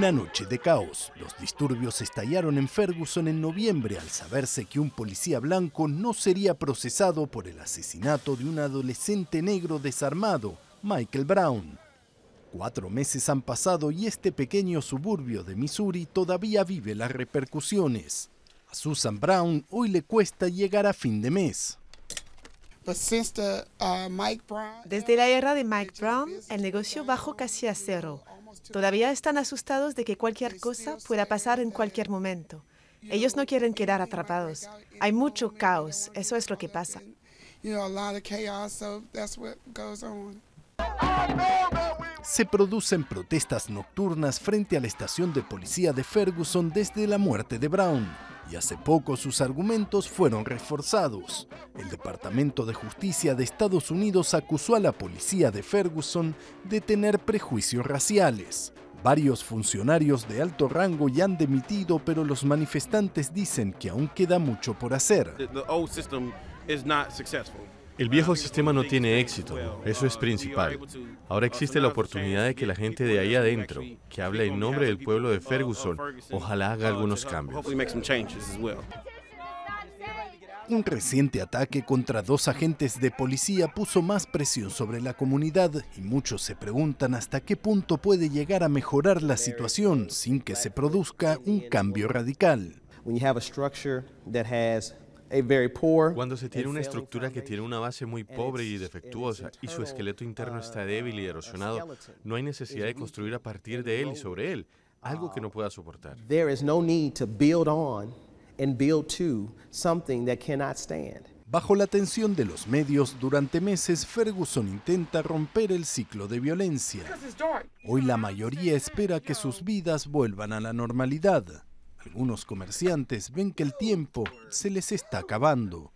una noche de caos, los disturbios estallaron en Ferguson en noviembre al saberse que un policía blanco no sería procesado por el asesinato de un adolescente negro desarmado, Michael Brown. Cuatro meses han pasado y este pequeño suburbio de Missouri todavía vive las repercusiones. A Susan Brown hoy le cuesta llegar a fin de mes. Uh, Desde la era de Mike Brown, el negocio bajó casi a cero. Todavía están asustados de que cualquier cosa pueda pasar en cualquier momento. Ellos no quieren quedar atrapados. Hay mucho caos, eso es lo que pasa. Se producen protestas nocturnas frente a la estación de policía de Ferguson desde la muerte de Brown, y hace poco sus argumentos fueron reforzados. El Departamento de Justicia de Estados Unidos acusó a la policía de Ferguson de tener prejuicios raciales. Varios funcionarios de alto rango ya han demitido, pero los manifestantes dicen que aún queda mucho por hacer. El viejo sistema no tiene éxito, eso es principal. Ahora existe la oportunidad de que la gente de ahí adentro, que habla en nombre del pueblo de Ferguson, ojalá haga algunos cambios. Un reciente ataque contra dos agentes de policía puso más presión sobre la comunidad y muchos se preguntan hasta qué punto puede llegar a mejorar la situación sin que se produzca un cambio radical. Eh, Cuando se tiene una estructura que tiene una base muy pobre y defectuosa y su esqueleto interno uh, está débil y erosionado, no hay necesidad de construir a partir de él y sobre él algo que no ah, pueda soportar. Bajo la atención de los medios durante meses, Ferguson intenta romper el ciclo de violencia. Hoy la mayoría espera que sus vidas vuelvan a la normalidad. Algunos comerciantes ven que el tiempo se les está acabando.